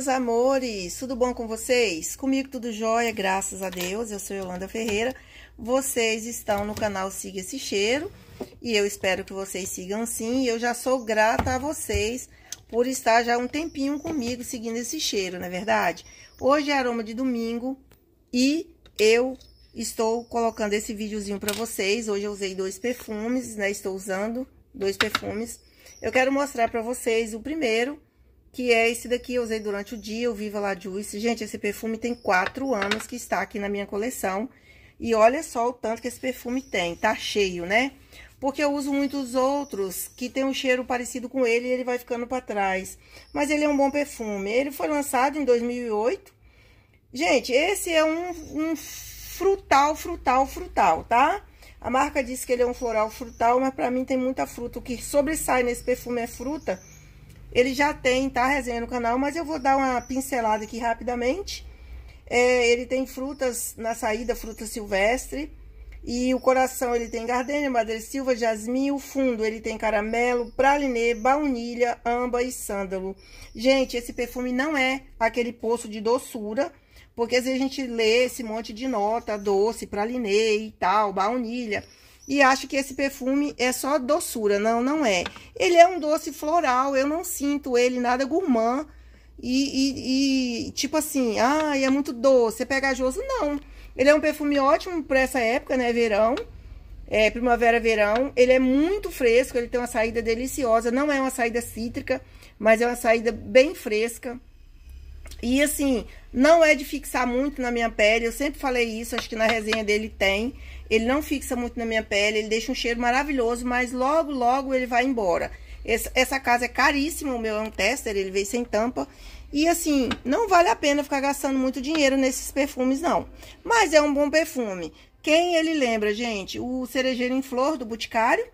Meus amores, tudo bom com vocês? Comigo tudo jóia, graças a Deus. Eu sou Yolanda Ferreira. Vocês estão no canal Siga Esse Cheiro e eu espero que vocês sigam sim. Eu já sou grata a vocês por estar já um tempinho comigo seguindo esse cheiro, não é verdade? Hoje é aroma de domingo e eu estou colocando esse videozinho para vocês. Hoje eu usei dois perfumes, né? Estou usando dois perfumes. Eu quero mostrar para vocês o primeiro que é esse daqui, eu usei durante o dia, o Viva La Juice. Gente, esse perfume tem quatro anos que está aqui na minha coleção. E olha só o tanto que esse perfume tem, tá cheio, né? Porque eu uso muitos outros que tem um cheiro parecido com ele e ele vai ficando para trás. Mas ele é um bom perfume. Ele foi lançado em 2008. Gente, esse é um, um frutal, frutal, frutal, tá? A marca diz que ele é um floral frutal, mas para mim tem muita fruta. O que sobressai nesse perfume é fruta ele já tem, tá, resenha no canal, mas eu vou dar uma pincelada aqui rapidamente. É, ele tem frutas na saída, fruta silvestre. E o coração ele tem gardênia, madressilva, silva, jasmim, o fundo ele tem caramelo, pralinê, baunilha, amba e sândalo. Gente, esse perfume não é aquele poço de doçura, porque às vezes a gente lê esse monte de nota, doce, pralinê e tal, baunilha e acha que esse perfume é só doçura. Não, não é. Ele é um doce floral, eu não sinto ele nada gourmand. E, e, e tipo assim, ah, é muito doce, é pegajoso. Não. Ele é um perfume ótimo para essa época, né? Verão. É, primavera, verão. Ele é muito fresco, ele tem uma saída deliciosa. Não é uma saída cítrica, mas é uma saída bem fresca. E assim, não é de fixar muito na minha pele. Eu sempre falei isso, acho que na resenha dele tem. Ele não fixa muito na minha pele, ele deixa um cheiro maravilhoso, mas logo, logo ele vai embora. Essa, essa casa é caríssima, o meu é um tester, ele veio sem tampa. E assim, não vale a pena ficar gastando muito dinheiro nesses perfumes, não. Mas é um bom perfume. Quem ele lembra, gente? O Cerejeiro em Flor, do Boticário.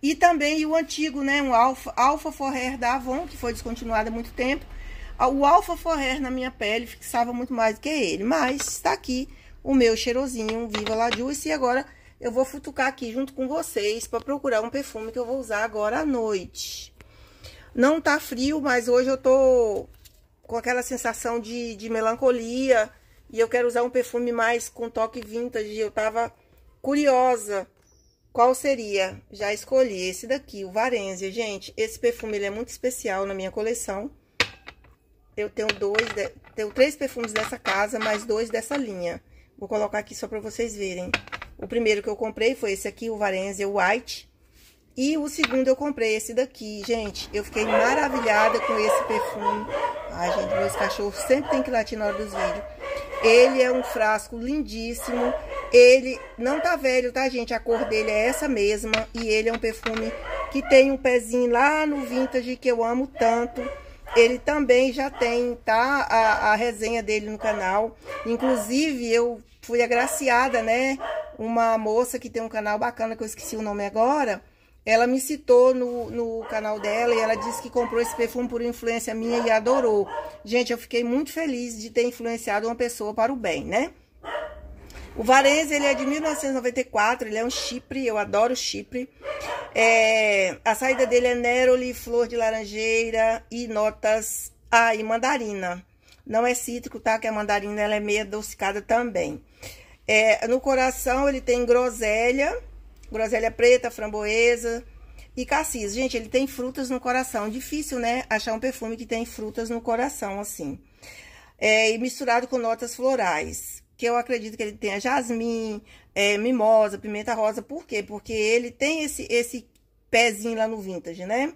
E também o antigo, né? Um Alfa, Alfa Forrer da Avon, que foi descontinuado há muito tempo. O Alfa Forrer na minha pele fixava muito mais do que ele, mas está aqui o meu cheirosinho Viva La Juice. E agora eu vou futucar aqui junto com vocês para procurar um perfume que eu vou usar agora à noite. Não tá frio, mas hoje eu tô com aquela sensação de, de melancolia e eu quero usar um perfume mais com toque vintage. Eu tava curiosa qual seria. Já escolhi esse daqui, o Varenze. Gente, esse perfume ele é muito especial na minha coleção. Eu tenho dois, de... tenho três perfumes dessa casa, mais dois dessa linha. Vou colocar aqui só para vocês verem. O primeiro que eu comprei foi esse aqui, o Varenze White. E o segundo eu comprei esse daqui. Gente, eu fiquei maravilhada com esse perfume. Ai, gente, meus cachorros sempre tem que latir na hora dos vídeos. Ele é um frasco lindíssimo. Ele não tá velho, tá, gente? A cor dele é essa mesma. E ele é um perfume que tem um pezinho lá no vintage que eu amo tanto ele também já tem, tá? A, a resenha dele no canal. Inclusive, eu fui agraciada, né? Uma moça que tem um canal bacana, que eu esqueci o nome agora. Ela me citou no, no canal dela e ela disse que comprou esse perfume por influência minha e adorou. Gente, eu fiquei muito feliz de ter influenciado uma pessoa para o bem, né? O Varese, ele é de 1994, ele é um chipre, eu adoro chipre. É, a saída dele é neroli, flor de laranjeira e notas... Ah, e mandarina. Não é cítrico, tá? Que a mandarina ela é meio adocicada também. É, no coração ele tem groselha, groselha preta, framboesa e cassis. Gente, ele tem frutas no coração. Difícil, né? Achar um perfume que tem frutas no coração, assim. É, e misturado com notas florais. Que eu acredito que ele tenha jasmim, é, mimosa, pimenta rosa. Por quê? Porque ele tem esse, esse pezinho lá no vintage, né?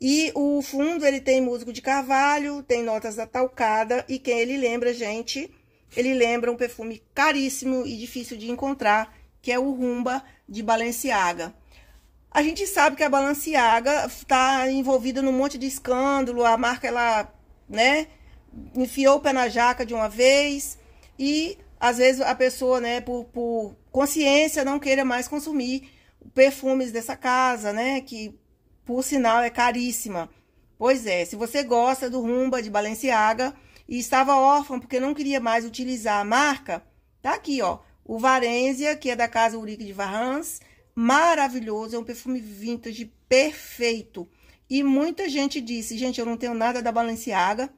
E o fundo, ele tem músico de carvalho, tem notas da talcada. E quem ele lembra, gente, ele lembra um perfume caríssimo e difícil de encontrar, que é o Rumba de Balenciaga. A gente sabe que a Balenciaga está envolvida num monte de escândalo, a marca ela, né, enfiou o pé na jaca de uma vez e às vezes a pessoa, né, por, por consciência, não queira mais consumir perfumes dessa casa, né, que por sinal é caríssima. Pois é, se você gosta do Rumba de Balenciaga e estava órfã porque não queria mais utilizar a marca, tá aqui, ó, o Varenzia, que é da casa Urique de Varrans, maravilhoso, é um perfume vintage perfeito. E muita gente disse, gente, eu não tenho nada da Balenciaga,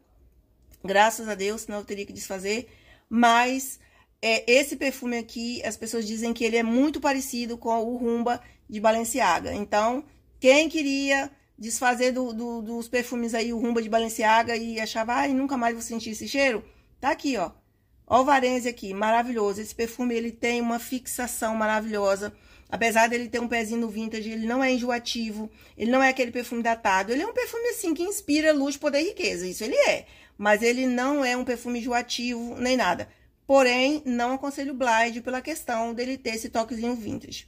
graças a Deus, senão eu teria que desfazer, mas é, esse perfume aqui, as pessoas dizem que ele é muito parecido com o Rumba de Balenciaga. Então, quem queria desfazer do, do, dos perfumes aí, o Rumba de Balenciaga, e achava, ai, nunca mais vou sentir esse cheiro, tá aqui, ó. Ó o Varenze aqui, maravilhoso. Esse perfume, ele tem uma fixação maravilhosa. Apesar dele ter um pezinho no vintage, ele não é enjoativo, ele não é aquele perfume datado. Ele é um perfume, assim, que inspira luz, poder e riqueza, isso ele é. Mas ele não é um perfume enjoativo, nem nada. Porém, não aconselho o Blade pela questão dele ter esse toquezinho vintage.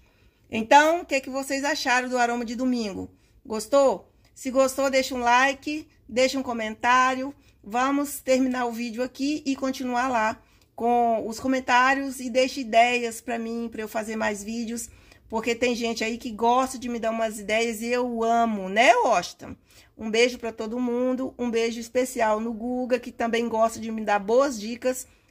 Então, o que, que vocês acharam do aroma de domingo? Gostou? Se gostou, deixa um like, deixa um comentário. Vamos terminar o vídeo aqui e continuar lá com os comentários e deixe ideias para mim, para eu fazer mais vídeos, porque tem gente aí que gosta de me dar umas ideias e eu amo, né, Washington? Um beijo para todo mundo, um beijo especial no Guga, que também gosta de me dar boas dicas